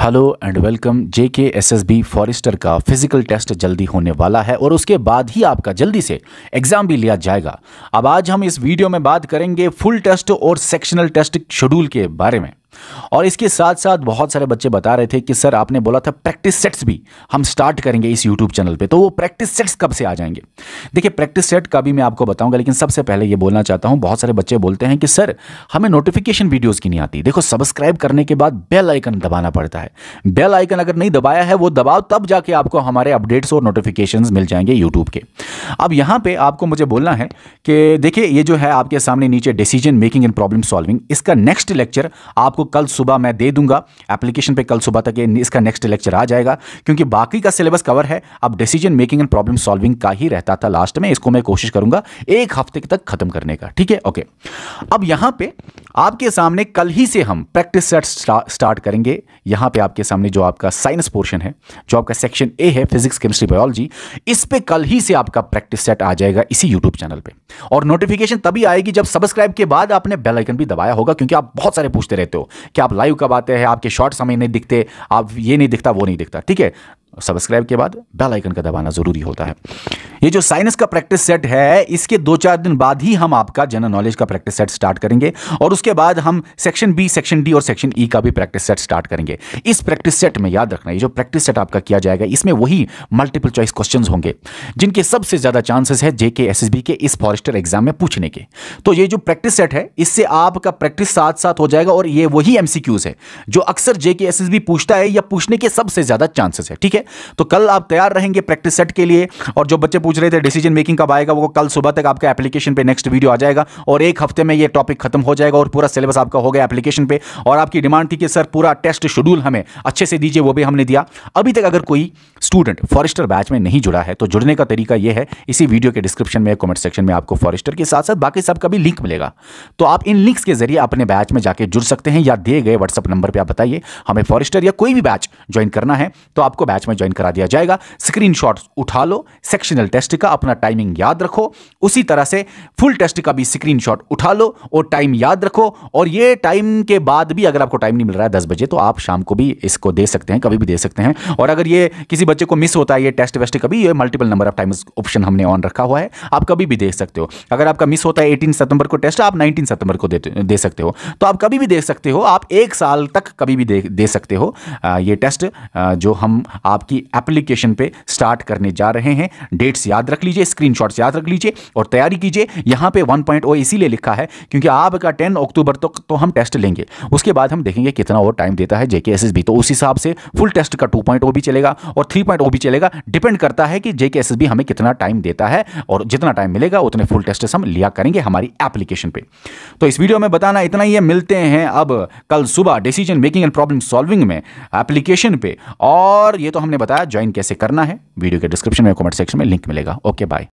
hello and welcome J K S S B forester का physical test जल्दी होने वाला है और उसके बाद ही आपका जल्दी से एग्ज़ाम भी लिया जाएगा अब आज हम इस वीडियो में बात करेंगे फुल टेस्ट और सेक्शनल टेस्ट शेड्यूल के बारे में और इसके साथ साथ बहुत सारे बच्चे बता रहे थे कि सर आपने बोला था प्रैक्टिस सेट्स भी हम स्टार्ट करेंगे इस यूट्यूब चैनल पे तो वो प्रैक्टिस सेट्स कब से आ जाएंगे देखिए प्रैक्टिस सेट का भी मैं आपको बताऊंगा लेकिन सबसे पहले ये बोलना चाहता हूं बहुत सारे बच्चे बोलते हैं कि सर हमें नोटिफिकेशन वीडियोज़ की नहीं आती देखो सब्सक्राइब करने के बाद बेल आइकन दबाना पड़ता है बेल आइकन अगर नहीं दबाया है वो दबाओ तब जाके आपको हमारे अपडेट्स और नोटिफिकेशन मिल जाएंगे यूट्यूब के अब यहां पर आपको मुझे बोलना है कि देखिए ये जो है आपके सामने नीचे decision making and problem solving इसका नेक्स्ट लेक्चर आपको कल सुबह मैं दे दूंगा एप्लीकेशन पे कल सुबह तक इसका नेक्स्ट लेक्चर आ जाएगा क्योंकि बाकी का सिलेबस कवर है अब decision making and problem solving का ही रहता था लास्ट में इसको मैं कोशिश करूंगा एक हफ्ते तक खत्म करने का ठीक है ओके अब यहां पर आपके सामने कल ही से हम प्रैक्टिस सेट स्टार्ट करेंगे यहां पर आपके सामने जो आपका साइंस पोर्शन है जो आपका सेक्शन ए है फिजिक्स केमिस्ट्री बायोलॉजी इस पर कल ही से आपका प्रैक्टिस सेट आ जाएगा इसी यूट्यूब चैनल पर और नोटिफिकेशन तभी आएगी जब सब्सक्राइब के बाद आपने बेल आइकन भी दबाया होगा क्योंकि आप बहुत सारे पूछते रहते हो कि आप लाइव कब आते हैं आपके शॉर्ट समय नहीं दिखते आप ये नहीं दिखता वो नहीं दिखता ठीक है सब्सक्राइब के बाद बेल आइकन का दबाना ज़रूरी होता है ये जो साइंस का प्रैक्टिस सेट है इसके दो चार दिन बाद ही हम आपका जनरल नॉलेज का प्रैक्टिस सेट स्टार्ट करेंगे और उसके बाद हम सेक्शन बी सेक्शन डी और सेक्शन ई e का भी प्रैक्टिस सेट स्टार्ट करेंगे इस प्रैक्टिस सेट में याद रखना ये जो प्रैक्टिस सेट आपका किया जाएगा इसमें वही मल्टीपल चॉइस क्वेश्चन होंगे जिनके सबसे ज़्यादा चांसेस है जेके एस के इस फॉरेस्टर एग्जाम में पूछने के तो ये जो प्रैक्टिस सेट है इससे आपका प्रैक्टिस साथ साथ हो जाएगा और ये वही एमसीक्यूज है जो अक्सर जेके एस पूछता है या पूछने के सबसे ज़्यादा चांसेस है ठीक है तो कल आप तैयार रहेंगे प्रैक्टिस सेट के लिए और जो बच्चे पूछ रहे थे डिसीजन मेकिंग कब आएगा वो कल सुबह तक आपके एप्लीकेशन पे नेक्स्ट वीडियो आ जाएगा और एक हफ्ते में ये टॉपिक खत्म हो जाएगा और पूरा सिलेबस आपका हो गया एप्लीकेशन पे और आपकी डिमांड थी कि सर पूरा टेस्ट शेड्यूल हमें अच्छे से दीजिए वो भी हमने दिया अभी तक अगर कोई स्टूडेंट फॉरेस्टर बैच में नहीं जुड़ा है तो जुड़ने का तरीका यह है इसी वीडियो के डिस्क्रिप्शन में कॉमेंट सेक्शन में आपको फॉरेस्टर के साथ साथ बाकी सबका भी लिंक मिलेगा तो आप इन लिंक्स के जरिए अपने बैच में जाकर जुड़ सकते हैं या दिए गए व्हाट्सअप नंबर पर आप बताइए हमें फॉरेस्टर या कोई भी बैच ज्वाइन करना है तो आपको बैच में ज्वाइन करा दिया जाएगा स्क्रीन उठा लो सेक्शनल टेस्ट टेस्ट का अपना टाइमिंग याद रखो उसी तरह से फुल टेस्ट का भी स्क्रीनशॉट उठा लो और टाइम याद रखो और ये टाइम के बाद भी अगर आपको टाइम नहीं मिल रहा है दस बजे तो आप शाम को भी इसको दे सकते हैं कभी भी दे सकते हैं और अगर ये किसी बच्चे को मिस होता है ये टेस्ट वेस्ट कभी ये multiple number of times option हमने ऑन रखा हुआ है आप कभी भी देख सकते हो अगर आपका मिस होता है एटीन सितंबर को टेस्ट आप नाइनटीन सितंबर को दे, दे सकते हो तो आप कभी भी देख सकते हो आप एक साल तक कभी भी दे, सकते हो ये टेस्ट जो हम आपकी एप्लीकेशन पर स्टार्ट करने जा रहे हैं डेट याद रख लीजिए स्क्रीन याद रख लीजिए और तैयारी कीजिए यहां पर 1.0 इसीलिए लिखा है क्योंकि आपका टेन अक्टूबर तक तो, हम टेस्ट लेंगे उसके बाद हम देखेंगे कितना और टाइम देता है जेके तो उस हिसाब से फुल टेस्ट का टू oh भी चलेगा और 3.0 भी चलेगा डिपेंड करता है कि जेके हमें कितना टाइम देता है और जितना टाइम मिलेगा उतने फुल टेस्ट हम लिया करेंगे हमारी एप्लीकेशन पर तो इस वीडियो में बताना इतना ही है मिलते हैं अब कल सुबह decision making and problem solving में एप्लीकेशन पे और ये तो हमने बताया ज्वाइन कैसे करना है वीडियो के डिस्क्रिप्शन में कमेंट सेक्शन में लिंक मिलेगा मिलेगा ओके बाय